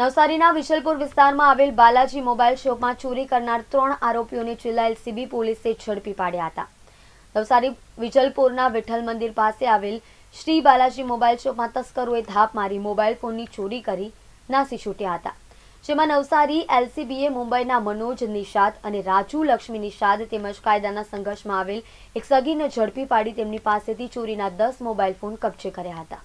નવસારીના વિશલપુર વિસ્તારમાં આવેલ બાલાજી મોબાઈલ શોપમાં ચોરી કરનાર ત્રણ આરોપીઓને જિલ્લા સીબી પોલીસે ઝડપી પાડ્યા હતા નવસારી વિજલપુરના વિઠ્ઠલ મંદિર પાસે આવેલ શ્રી બાલાજી મોબાઈલ શોપમાં તસ્કરોએ ધાપ મારી મોબાઈલ ફોનની ચોરી કરી નાસી છૂટ્યા હતા જેમાં નવસારી એલસીબીએ મુંબઈના મનોજ નિષાદ અને રાજુ લક્ષ્મી નિષાદ તેમજ કાયદાના સંઘર્ષમાં આવેલ એક સગીને ઝડપી પાડી તેમની પાસેથી ચોરીના દસ મોબાઈલ ફોન કબજે કર્યા હતા